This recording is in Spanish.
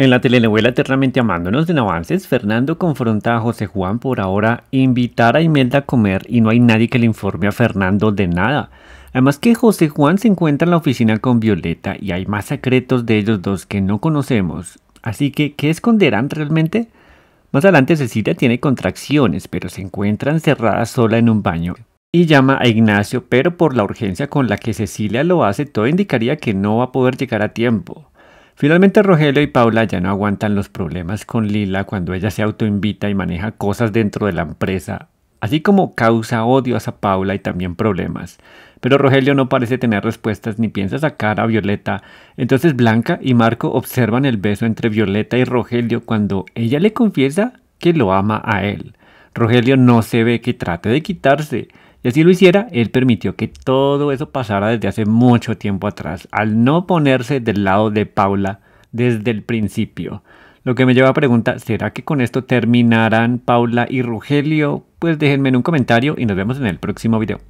En la telenovela Eternamente Amándonos de Avances, Fernando confronta a José Juan por ahora invitar a Imelda a comer y no hay nadie que le informe a Fernando de nada. Además que José Juan se encuentra en la oficina con Violeta y hay más secretos de ellos dos que no conocemos. Así que, ¿qué esconderán realmente? Más adelante Cecilia tiene contracciones, pero se encuentra encerrada sola en un baño y llama a Ignacio, pero por la urgencia con la que Cecilia lo hace, todo indicaría que no va a poder llegar a tiempo. Finalmente Rogelio y Paula ya no aguantan los problemas con Lila cuando ella se autoinvita y maneja cosas dentro de la empresa, así como causa odios a Paula y también problemas. Pero Rogelio no parece tener respuestas ni piensa sacar a Violeta, entonces Blanca y Marco observan el beso entre Violeta y Rogelio cuando ella le confiesa que lo ama a él. Rogelio no se ve que trate de quitarse, y así lo hiciera, él permitió que todo eso pasara desde hace mucho tiempo atrás, al no ponerse del lado de Paula desde el principio. Lo que me lleva a preguntar, ¿será que con esto terminarán Paula y Rogelio? Pues déjenme en un comentario y nos vemos en el próximo video.